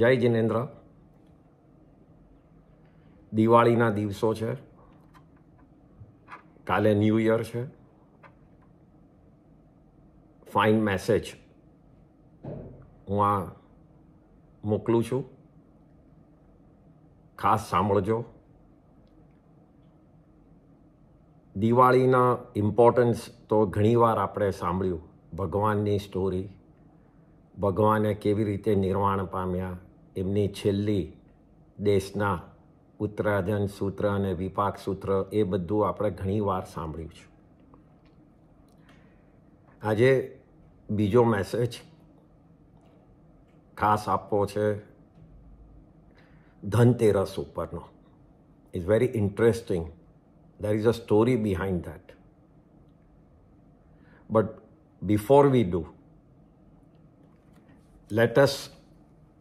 જય જિનેન્દ્ર દિવાળીના દિવસો છે કાલે ન્યૂ યર છે ફાઇન મેસેજ હું આ મોકલું છું ખાસ સાંભળજો દિવાળીના ઇમ્પોર્ટન્સ તો ઘણીવાર આપણે સાંભળ્યું ભગવાનની સ્ટોરી ભગવાને કેવી રીતે નિર્વાણ પામ્યા એમની છેલ્લી દેશના ઉત્તરાજન સૂત્ર અને વિપાક સૂત્ર એ બધું આપણે ઘણીવાર સાંભળ્યું છે આજે બીજો મેસેજ ખાસ આપવો છે ધનતેરસ ઉપરનો is very interesting there is a story behind that but before we do let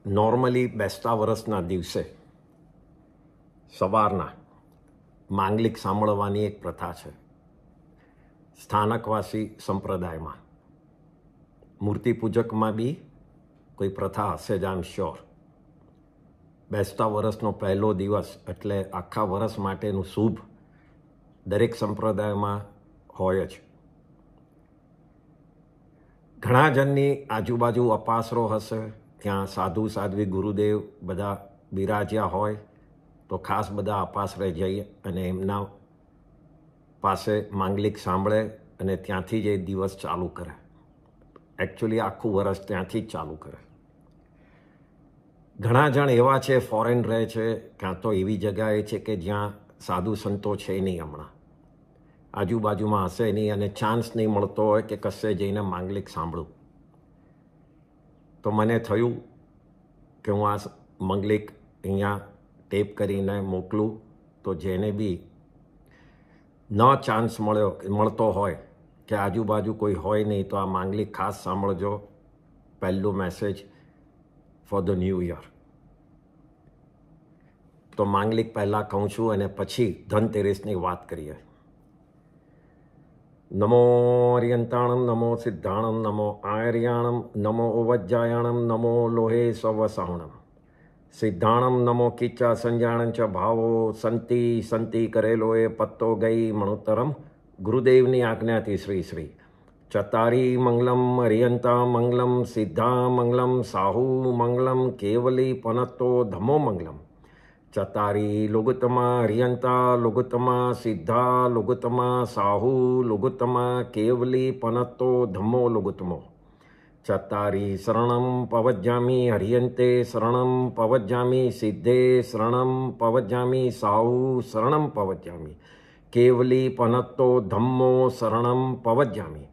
normally બેસતા વરસના દિવસે સવારના માંગલિક સાંભળવાની એક પ્રથા છે સ્થાનકવાસી સંપ્રદાયમાં મૂર્તિપૂજકમાં બી કોઈ પ્રથા હશે જ આમ શ્યોર બેસતા વર્ષનો પહેલો દિવસ એટલે આખા વર્ષ માટેનું શુભ દરેક સંપ્રદાયમાં હોય જ ઘણા જણની આજુબાજુ અપાસરો હશે ત્યાં સાધુ સાધ્વી ગુરુદેવ બધા બિરાજ્યા હોય તો ખાસ બધા અપાસરે જઈએ અને એમના પાસે માંગલિક સાંભળે અને ત્યાંથી જ એ દિવસ ચાલુ કરે એકચ્યુઅલી આખું વર્ષ ત્યાંથી જ ચાલુ કરે ઘણા જણ એવા છે ફોરેન રહે છે ક્યાં તો એવી જગ્યાએ છે કે જ્યાં સાધુ સંતો છે નહીં હમણાં આજુબાજુમાં હશે નહીં અને ચાન્સ નહીં મળતો હોય કે કશે જઈને માંગલિક સાંભળું તો મને થયું કે હું આ મંગલિક અહીંયા ટેપ કરીને મોકલું તો જેને બી ન ચાન્સ મળ્યો મળતો હોય કે આજુબાજુ કોઈ હોય નહીં તો આ માંગલિક ખાસ સાંભળજો પહેલું message for the new year તો માંગલિક પહેલાં કહું છું અને પછી ધનતેરસની વાત કરીએ નમોર્યંતાણમ નમો સિદ્ધાણમ નમો આર્યાણમ નમો વજ્જાયાણમ નમો લોહે સવસાહણમ સિદ્ધાણમ નમો કિચ્ચા સંજાણં ચ ભાવો સંતિ સંતિ કરેલો એ પત્તો ગઈ મણોત્તરમ ગુરુદેવની આજ્ઞાથી શ્રી શ્રી ચતારી મંગલમ હરિયંતા મંગલમ સિદ્ધા મંગલમ સાહુ મંગલમ કેવલી પનત્તો ધમો મંગલમ ચતારી લઘુત્તમા રિયંતા લઘુત્તમા સિદ્ધા લઘુત્તમા સાહુ લઘુત્તમા કેવલી પનત્તો ધમ્મો લઘુત્તમો ચતારી શરણમ પવજ્જામી હરિયંતે શરણમ પવજ્જામી સિદ્ધે શરણમ પવજ્જામી સાહુ શરણમ પવજ્જામી કેવલી પનત્તો ધમ્મો શરણમ પવજ્જામી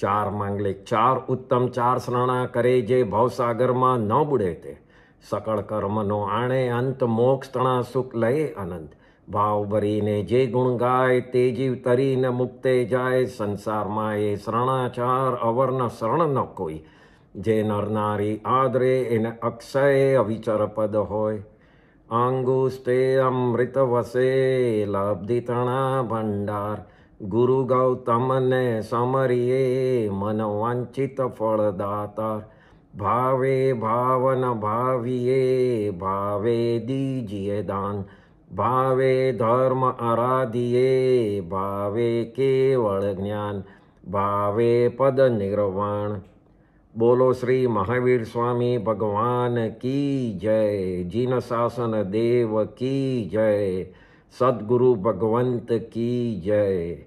ચાર માંગલે ચાર ઉત્તમ ચાર શરણા કરે જે ભવસાગરમાં ન બુડે તે સકળ કર્મનો આણે અંત મોક્ષ તણા સુખ લય અનંત ભાવ ભરીને જે ગુણ ગાય તે જીવ તરીને મુક્તે જાય સંસારમાં એ શરણાચાર અવર્ણ શરણ ન કોઈ જે નરનારી આદરે એને અક્ષય અવિચર પદ હોય આંગુસ્તે અમૃત વસે લબ્ધિ તણા ભંડાર ગુરુ ગૌતમને સમરીએ મન વાંછિત ફળદાતાર भावे भावन भाविये भावे दीजिए दान भावे धर्म आराधिये भावे केवल ज्ञान भावे पद निर्वाण बोलो श्री महावीर स्वामी भगवान की जय जिन शासन देव की जय सदगुरु भगवंत की जय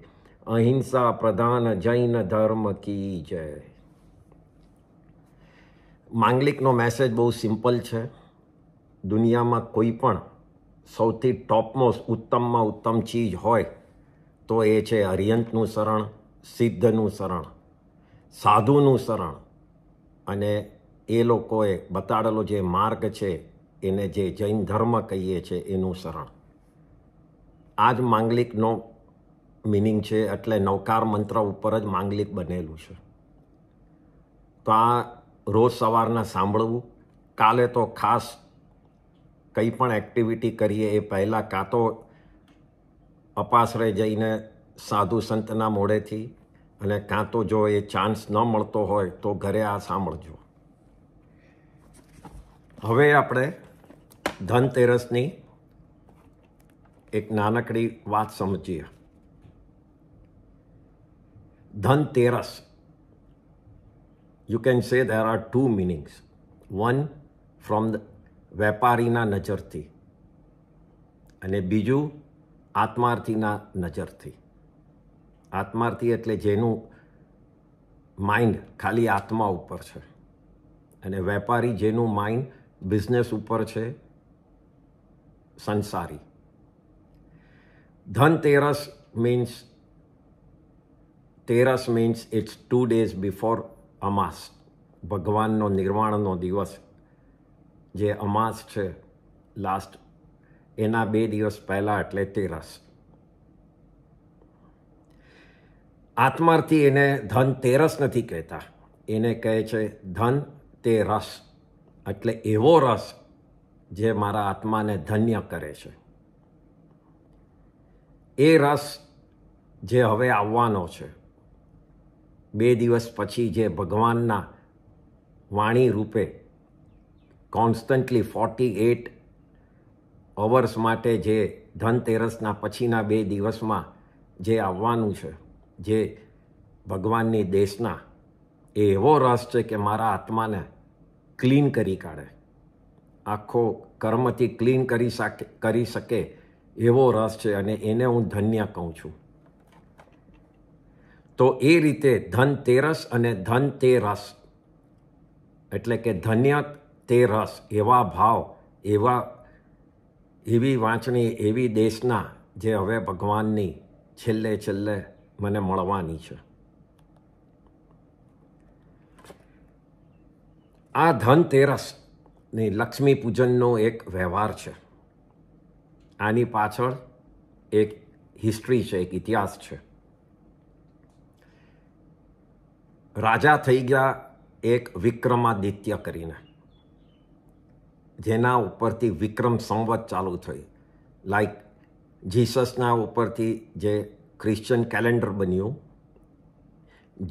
अहिंसा प्रधान जैन धर्म की जय માંગલિકનો મેસેજ બહુ સિમ્પલ છે દુનિયામાં કોઈ પણ સૌથી ટોપમોસ્ટ ઉત્તમમાં ઉત્તમ ચીજ હોય તો એ છે હરિયંતનું શરણ સિદ્ધનું શરણ સાધુનું શરણ અને એ લોકોએ બતાડેલો જે માર્ગ છે એને જે જૈન ધર્મ કહીએ છીએ એનું શરણ આ જ માંગલિકનો મિનિંગ છે એટલે નવકાર મંત્ર ઉપર જ માંગલિક બનેલું છે તો આ રોજ સવારના સાંભળવું કાલે તો ખાસ કંઈ પણ એક્ટિવિટી કરીએ એ પહેલાં કાં તો અપાશ્રય જઈને સાધુ સંતના મોડેથી અને કાં તો જો એ ચાન્સ ન મળતો હોય તો ઘરે આ સાંભળજો હવે આપણે ધનતેરસની એક નાનકડી વાત સમજીએ Dhanteras you can say there are two meanings. One from the વેપારીના નજરથી અને બીજું આત્માર્થીના નજરથી આત્માર્થી એટલે જેનું માઇન્ડ ખાલી આત્મા ઉપર છે અને વેપારી જેનું માઇન્ડ બિઝનેસ ઉપર છે સંસારી Dhanteras means Teras means it's two days before Amas ભગવાનનો નિર્વાણનો દિવસ જે અમાસ છે લાસ્ટ એના બે દિવસ પહેલાં એટલે તેરસ આત્મારથી એને ધન તેરસ નથી કહેતા એને કહે છે ધન તે રસ એટલે એવો રસ જે મારા આત્માને ધન્ય કરે છે એ રસ જે હવે આવવાનો છે બે દિવસ પછી જે ભગવાનના વાણી રૂપે કોન્સ્ટન્ટલી ફોર્ટી એટ અવર્સ માટે જે ધનતેરસના પછીના બે દિવસમાં જે આવવાનું છે જે ભગવાનની દેશના એ એવો રસ છે કે મારા આત્માને ક્લીન કરી કાઢે આખો કર્મથી ક્લીન કરી શકે કરી શકે એવો રસ છે અને એને હું ધન્ય કહું છું તો એ રીતે ધન તેરસ અને ધન ધનતેરસ એટલે કે ધન્ય તે રસ એવા ભાવ એવા એવી વાંચણી એવી દેશના જે હવે ભગવાનની છેલ્લે છેલ્લે મને મળવાની છે આ ધન તેરસની લક્ષ્મી પૂજનનો એક વ્યવહાર છે આની પાછળ એક હિસ્ટ્રી છે એક ઇતિહાસ છે રાજા થઈ ગયા એક વિક્રમાદિત્ય કરીને જેના ઉપરથી વિક્રમ સંવત ચાલુ થઈ લાઈક જીસસના ઉપરથી જે ક્રિશ્ચન કેલેન્ડર બન્યું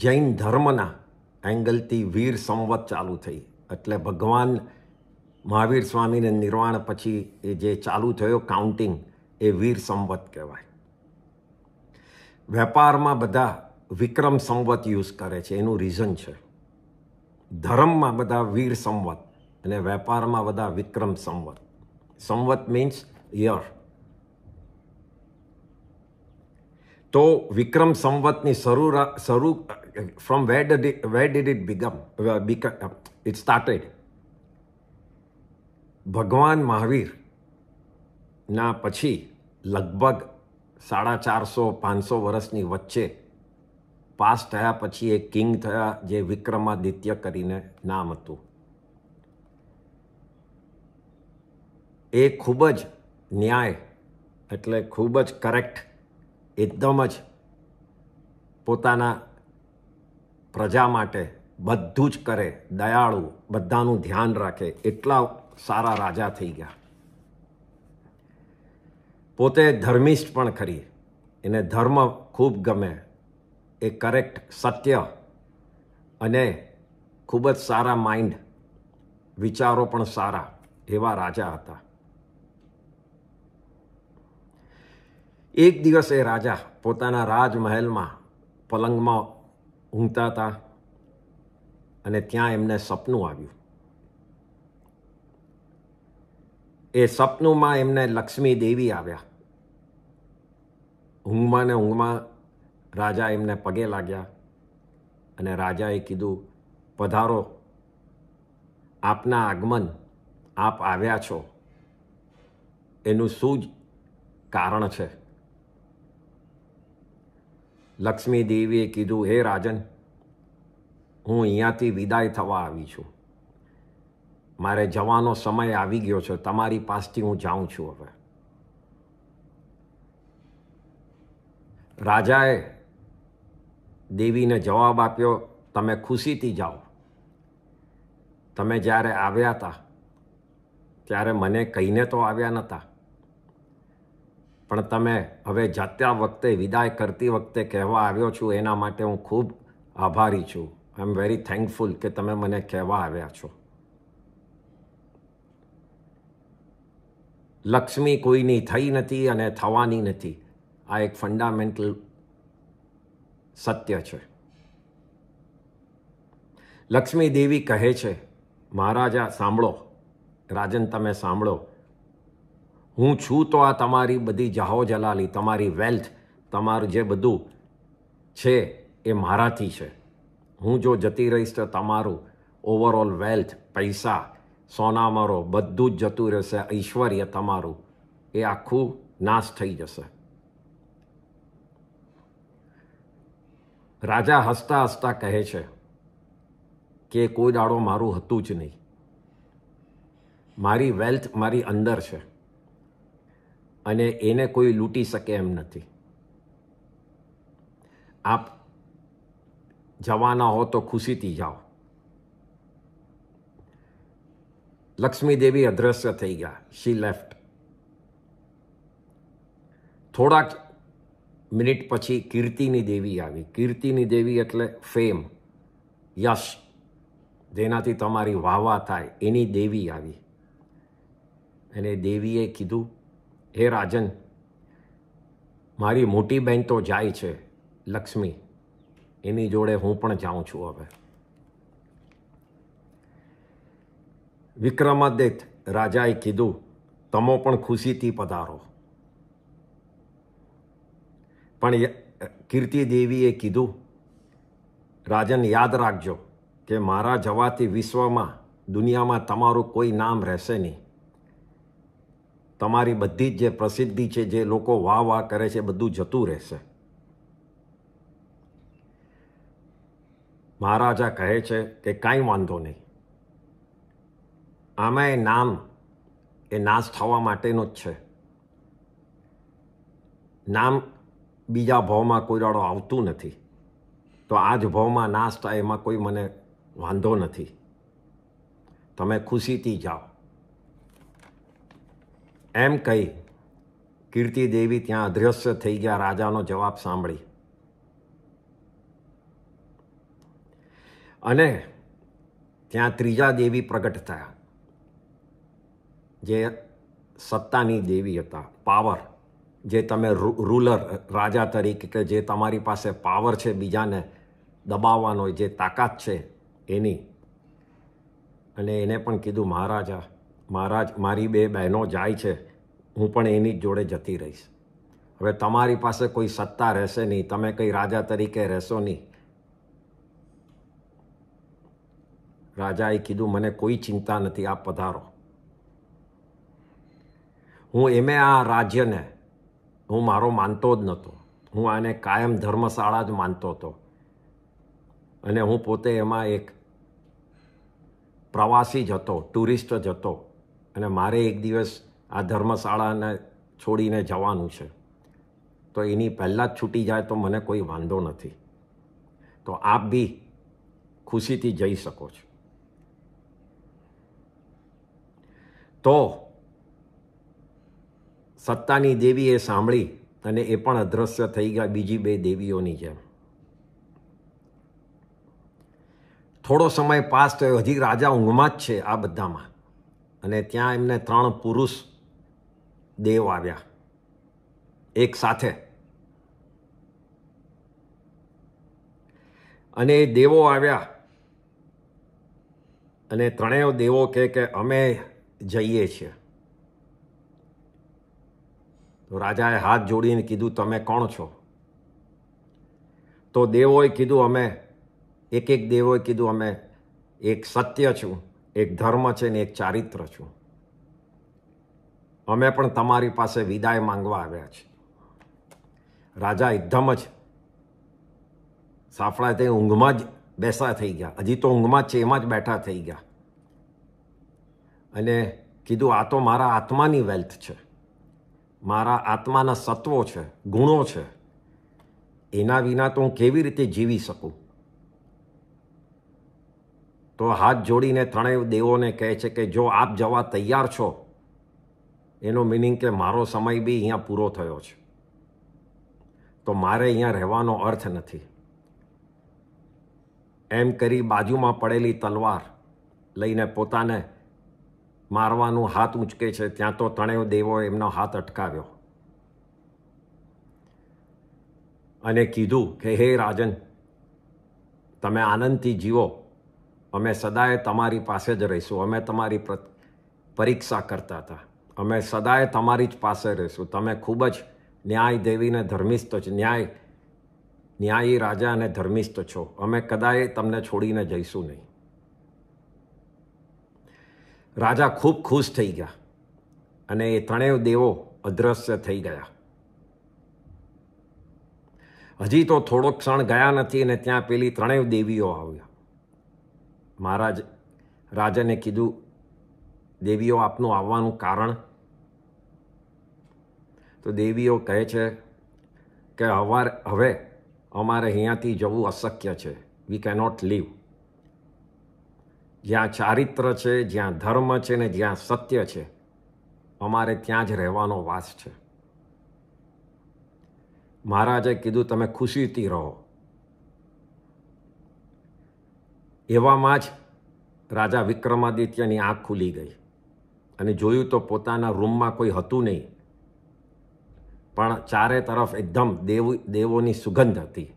જૈન ધર્મના એંગલથી વીર સંવત ચાલુ થઈ એટલે ભગવાન મહાવીર સ્વામીને નિર્વાણ પછી એ જે ચાલુ થયો કાઉન્ટિંગ એ વીર સંવત કહેવાય વેપારમાં બધા વિક્રમ સંવત યુઝ કરે છે એનું રીઝન છે ધર્મમાં બધા વીર સંવત અને વેપારમાં બધા વિક્રમ સંવત સંવત મીન્સ યર તો વિક્રમ સંવતની શરૂ શરૂ from where did where did it begin it started ભગવાન મહાવીર ના પછી લગભગ સાડા ચારસો પાંચસો વર્ષની વચ્ચે પાસ થયા પછી એ કિંગ થયા જે વિક્રમાદિત્ય કરીને નામ હતું એ ખૂબ જ ન્યાય એટલે ખૂબ જ કરેક્ટ એકદમ જ પોતાના પ્રજા માટે બધું જ કરે દયાળુ બધાનું ધ્યાન રાખે એટલા સારા રાજા થઈ ગયા પોતે ધર્મિષ્ઠ પણ ખરી એને ધર્મ ખૂબ ગમે એ કરેક્ટ સત્ય અને ખૂબ જ સારા માઇન્ડ વિચારો પણ સારા એવા રાજા હતા એક દિવસ એ રાજા પોતાના રાજમહેલમાં પલંગમાં ઊંઘતા હતા અને ત્યાં એમને સપનું આવ્યું એ સપનુંમાં એમને લક્ષ્મી દેવી આવ્યા ઊંઘમાં ને ઊંઘમાં રાજા એમને પગે લાગ્યા અને રાજાએ કીધું પધારો આપના આગમન આપ આવ્યા છો એનું શું જ કારણ છે લક્ષ્મી દેવીએ કીધું હે રાજન હું અહીંયાથી વિદાય થવા આવી છું મારે જવાનો સમય આવી ગયો છે તમારી પાસથી હું જાઉં છું હવે રાજાએ દેવીને જવાબ આપ્યો તમે ખુશીથી જાઓ તમે જ્યારે આવ્યા હતા ત્યારે મને કહીને તો આવ્યા નહોતા પણ તમે હવે જાત્યા વખતે વિદાય કરતી વખતે કહેવા આવ્યો છું એના માટે હું ખૂબ આભારી છું આઈ એમ વેરી થેન્કફુલ કે તમે મને કહેવા આવ્યા છો લક્ષ્મી કોઈની થઈ નથી અને થવાની નથી આ એક ફંડામેન્ટલ સત્ય છે લક્ષ્મીદેવી કહે છે મહારાજા સાંભળો રાજન તમે સાંભળો હું છું તો આ તમારી બધી જાહો જલાલી તમારી વેલ્થ તમારું જે બધું છે એ મારાથી છે હું જો જતી રહીશ તો તમારું ઓવરઓલ વેલ્થ પૈસા સોનામરો બધું જ જતું રહેશે ઐશ્વર્ય તમારું એ આખું નાશ થઈ જશે રાજા હસતા હસતા કહે છે કે કોઈ દાડો મારું હતું જ નહીં મારી વેલ્થ મારી અંદર છે અને એને કોઈ લૂંટી શકે એમ નથી આપ જવાના હો તો ખુશીથી જાઓ લક્ષ્મીદેવી દેવી અદ્રશ્ય થઈ ગયા શી લેફ્ટ થોડાક મિનિટ પછી કીર્તિની દેવી આવી કીર્તિની દેવી એટલે ફેમ યશ જેનાથી તમારી વાહવા થાય એની દેવી આવી અને દેવીએ કીધું હે રાજન મારી મોટી બહેન તો જાય છે લક્ષ્મી એની જોડે હું પણ જાઉં છું હવે વિક્રમાદિત્ય રાજાએ કીધું તમો પણ ખુશીથી પધારો પણ કીર્તિ દેવીએ કીધું રાજન યાદ રાખજો કે મારા જવાથી વિશ્વમાં દુનિયામાં તમારું કોઈ નામ રહેશે નહીં તમારી બધી જ જે પ્રસિદ્ધિ છે જે લોકો વાહ વાહ કરે છે બધું જતું રહેશે મહારાજા કહે છે કે કાંઈ વાંધો નહીં આમાં એ નામ એ નાશ થવા માટેનો જ છે નામ બીજા ભાવમાં કોઈ દાડો આવતું નથી તો આ જ ભાવમાં નાશ થાય એમાં કોઈ મને વાંધો નથી તમે ખુશીથી જાઓ એમ કહી કીર્તિ દેવી ત્યાં અધ્રસ્ય થઈ ગયા રાજાનો જવાબ સાંભળી અને ત્યાં ત્રીજા દેવી પ્રગટ થયા જે સત્તાની દેવી હતા પાવર જે તમે રૂલર રાજા તરીકે કે જે તમારી પાસે પાવર છે બીજાને દબાવવાનો જે તાકાત છે એની અને એને પણ કીધું મહારાજા મહારાજ મારી બે બહેનો જાય છે હું પણ એની જ જોડે જતી રહીશ હવે તમારી પાસે કોઈ સત્તા રહેશે નહીં તમે કંઈ રાજા તરીકે રહેશો નહીં રાજાએ કીધું મને કોઈ ચિંતા નથી આ પધારો હું એમે આ રાજ્યને હું મારો માનતો જ નહોતો હું આને કાયમ ધર્મશાળા જ માનતો હતો અને હું પોતે એમાં એક પ્રવાસી જ હતો ટુરિસ્ટ જ હતો અને મારે એક દિવસ આ ધર્મશાળાને છોડીને જવાનું છે તો એની પહેલાં જ છૂટી જાય તો મને કોઈ વાંધો નથી તો આપ બી ખુશીથી જઈ શકો છો તો સત્તાની દેવી એ સાંભળી અને એ પણ અદ્રશ્ય થઈ ગયા બીજી બે દેવીઓની જેમ થોડો સમય પાસ થયો હજી રાજા ઊંઘમાં જ છે આ બધામાં અને ત્યાં એમને ત્રણ પુરુષ દેવ આવ્યા એક સાથે અને એ દેવો આવ્યા અને ત્રણેય દેવો કહે કે અમે જઈએ છીએ તો રાજાએ હાથ જોડીને કીધું તમે કોણ છો તો દેવોએ કીધું અમે એક એક દેવોએ કીધું અમે એક સત્ય છું એક ધર્મ છે ને એક ચારિત્ર છું અમે પણ તમારી પાસે વિદાય માંગવા આવ્યા છીએ રાજા એકદમ જ સાફળા તે ઊંઘમાં જ બેસા થઈ ગયા હજી તો ઊંઘમાં છે એમાં જ બેઠા થઈ ગયા અને કીધું આ તો મારા આત્માની વેલ્થ છે મારા આત્માના સત્વો છે ગુણો છે એના વિના તો હું કેવી રીતે જીવી શકું તો હાથ જોડીને ત્રણેય દેવોને કહે છે કે જો આપ જવા તૈયાર છો એનો મિનિંગ કે મારો સમય બી અહીંયા પૂરો થયો છે તો મારે અહીંયા રહેવાનો અર્થ નથી એમ કરી બાજુમાં પડેલી તલવાર લઈને પોતાને મારવાનું હાથ ઉંચકે છે ત્યાં તો તણેવ દેવો એમનો હાથ અટકાવ્યો અને કીધું કે હે રાજન તમે આનંદથી જીવો અમે સદાય તમારી પાસે જ રહીશું અમે તમારી પરીક્ષા કરતા હતા અમે સદાય તમારી જ પાસે રહીશું તમે ખૂબ જ ન્યાય દેવીને ધર્મિસ્થ જ ન્યાય ન્યાયી રાજા અને ધર્મિસ્થ છો અમે કદાય તમને છોડીને જઈશું નહીં રાજા ખૂબ ખુશ થઈ ગયા અને એ ત્રણેય દેવો અદ્રશ્ય થઈ ગયા હજી તો થોડો ક્ષણ ગયા નથી અને ત્યાં પેલી ત્રણેય દેવીઓ આવ્યા મહારાજ રાજાને કીધું દેવીઓ આપનું આવવાનું કારણ તો દેવીઓ કહે છે કે હવાર હવે અમારે અહીંયાથી જવું અશક્ય છે વી કેનોટ લીવ જ્યાં ચારિત્ર છે જ્યાં ધર્મ છે ને જ્યાં સત્ય છે અમારે ત્યાં જ રહેવાનો વાસ છે મહારાજે કીધું તમે ખુશીથી રહો એવામાં જ રાજા વિક્રમાદિત્યની આંખ ખુલી ગઈ અને જોયું તો પોતાના રૂમમાં કોઈ હતું નહીં પણ ચારે તરફ એકદમ દેવ દેવોની સુગંધ હતી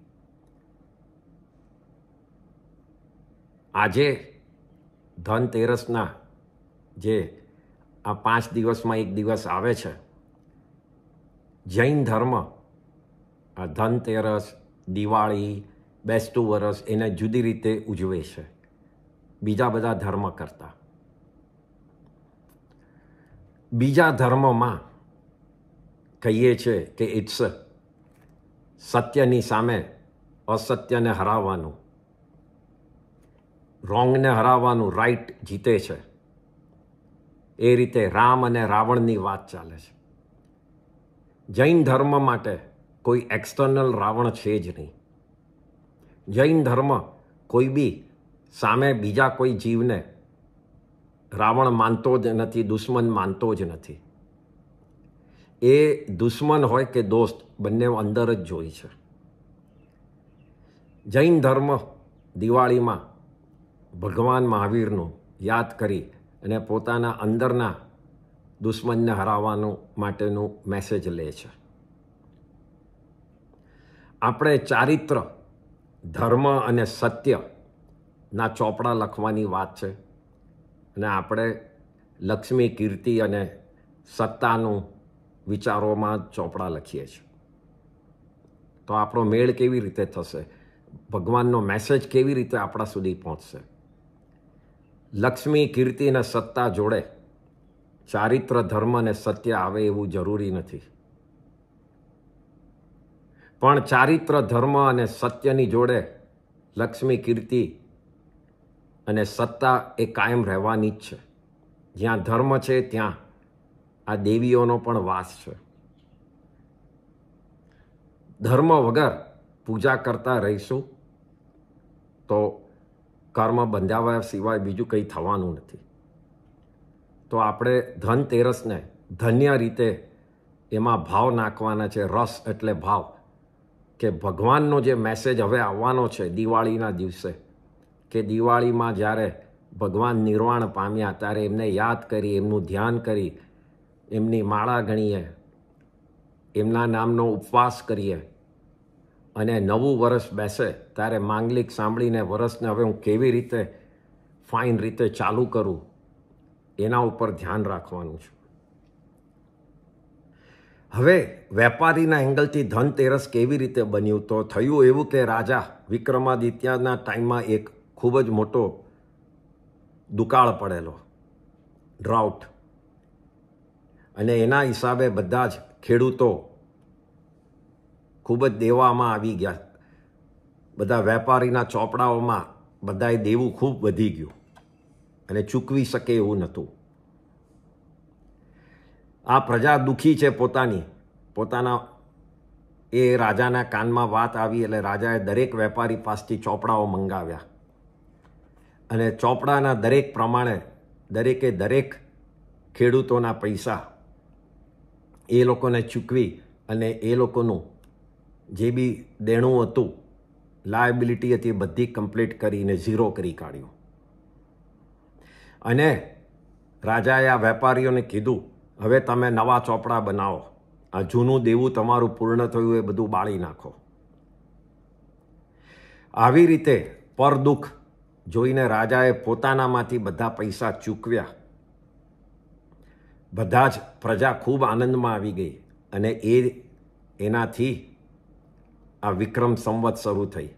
આજે ધનતેરસના જે આ પાંચ દિવસમાં એક દિવસ આવે છે જૈન ધર્મ આ ધનતેરસ દિવાળી બેસતું વરસ એને જુદી રીતે ઉજવે છે બીજા બધા ધર્મ કરતાં બીજા ધર્મમાં કહીએ છે કે ઇટ્સ સત્યની સામે અસત્યને હરાવવાનું રોંગને હરાવવાનું રાઈટ જીતે છે એ રીતે રામ અને રાવણની વાત ચાલે છે જૈન ધર્મ માટે કોઈ એક્સટર્નલ રાવણ છે જ નહીં જૈન ધર્મ કોઈ બી સામે બીજા કોઈ જીવને રાવણ માનતો જ નથી દુશ્મન માનતો જ નથી એ દુશ્મન હોય કે દોસ્ત બંને અંદર જ જોઈ છે જૈન ધર્મ દિવાળીમાં ભગવાન મહાવીરનું યાદ કરી અને પોતાના અંદરના દુશ્મનને હરાવવાનું માટેનું મેસેજ લે છે આપણે ચારિત્ર ધર્મ અને સત્યના ચોપડા લખવાની વાત છે અને આપણે લક્ષ્મી કીર્તિ અને સત્તાનું વિચારોમાં ચોપડા લખીએ છીએ તો આપણો મેળ કેવી રીતે થશે ભગવાનનો મેસેજ કેવી રીતે આપણા સુધી પહોંચશે લક્ષ્મી કીર્તિ અને સત્તા જોડે ચારિત્ર ધર્મ અને સત્ય આવે એવું જરૂરી નથી પણ ચારિત્ર ધર્મ અને સત્યની જોડે લક્ષ્મી કીર્તિ અને સત્તા એ કાયમ રહેવાની જ છે જ્યાં ધર્મ છે ત્યાં આ દેવીઓનો પણ વાસ છે ધર્મ વગર પૂજા કરતા રહીશું તો કર્મ બંધાવ્યા સિવાય બીજું કંઈ થવાનું નથી તો આપણે ધનતેરસને ધન્ય રીતે એમાં ભાવ નાખવાના છે રસ એટલે ભાવ કે ભગવાનનો જે મેસેજ હવે આવવાનો છે દિવાળીના દિવસે કે દિવાળીમાં જ્યારે ભગવાન નિર્વાણ પામ્યા ત્યારે એમને યાદ કરી એમનું ધ્યાન કરી એમની માળા ગણીએ એમના નામનો ઉપવાસ કરીએ અને નવું વર્ષ બેસે ત્યારે માંગલિક સાંભળીને વરસને હવે હું કેવી રીતે ફાઇન રીતે ચાલુ કરું એના ઉપર ધ્યાન રાખવાનું છું હવે વેપારીના એંગલથી ધનતેરસ કેવી રીતે બન્યું તો થયું એવું કે રાજા વિક્રમાદિત્યના ટાઈમમાં એક ખૂબ જ મોટો દુકાળ પડેલો ડ્રાઉટ અને એના હિસાબે બધા જ ખેડૂતો ખૂબ જ દેવામાં આવી ગયા બધા વેપારીના ચોપડાઓમાં બધાએ દેવું ખૂબ વધી ગયું અને ચૂકવી શકે એવું નહોતું આ પ્રજા દુઃખી છે પોતાની પોતાના એ રાજાના કાનમાં વાત આવી એટલે રાજાએ દરેક વેપારી પાસેથી ચોપડાઓ મંગાવ્યા અને ચોપડાના દરેક પ્રમાણે દરેકે દરેક ખેડૂતોના પૈસા એ લોકોને ચૂકવી અને એ લોકોનું જે બી દેણું હતું લાયબિલિટી હતી બધી કમ્પ્લીટ કરીને ઝીરો કરી કાઢ્યું અને રાજાએ આ વેપારીઓને કીધું હવે તમે નવા ચોપડા બનાવો આ જૂનું દેવું તમારું પૂર્ણ થયું એ બધું બાળી નાખો આવી રીતે પર દુઃખ જોઈને રાજાએ પોતાનામાંથી બધા પૈસા ચૂકવ્યા બધા જ પ્રજા ખૂબ આનંદમાં આવી ગઈ અને એ એનાથી આ વિક્રમ સંવત શરૂ થઈ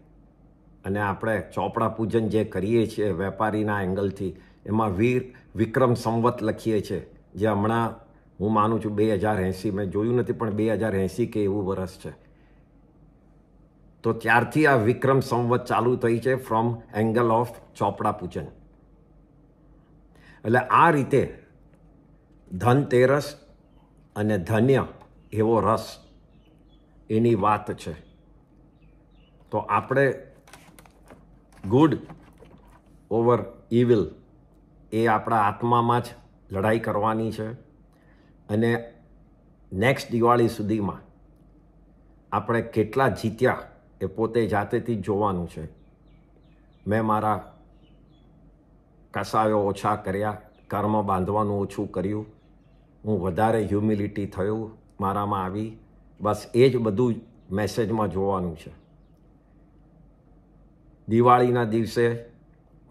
અને આપણે ચોપડા પૂજન જે કરીએ છીએ વેપારીના એંગલથી એમાં વીર વિક્રમ સંવત લખીએ છીએ જે હમણાં હું માનું છું બે હજાર એંસી મેં જોયું નથી પણ બે હજાર એંસી કે એવું વરસ છે તો ત્યારથી આ વિક્રમ સંવત ચાલુ થઈ છે ફ્રોમ એંગલ ઓફ ચોપડા પૂજન એટલે આ રીતે ધનતેરસ અને ધન્ય એવો રસ એની વાત છે તો આપણે ગુડ ઓવર ઇવિલ એ આપણા આત્મામાં જ લડાઈ કરવાની છે અને નેક્સ્ટ દિવાળી સુધીમાં આપણે કેટલા જીત્યા એ પોતે જાતેથી જોવાનું છે મેં મારા કસાયો ઓછા કર્યા કર્મ બાંધવાનું ઓછું કર્યું હું વધારે હ્યુમિલિટી થયું મારામાં આવી બસ એ જ બધું મેસેજમાં જોવાનું છે દિવાળીના દિવસે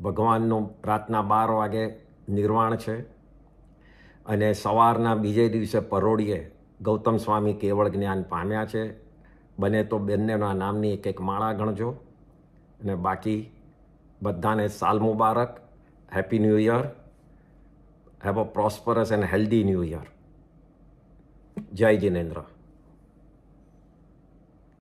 ભગવાનનો રાતના બાર વાગે નિર્વાણ છે અને સવારના બીજે દિવસે પરોળીએ ગૌતમ સ્વામી કેવળ જ્ઞાન પામ્યા છે બને તો બંનેના નામની એક એક માળા ગણજો અને બાકી બધાને સાલ મુબારક happy new year have a prosperous and healthy new year જય જિનેન્દ્ર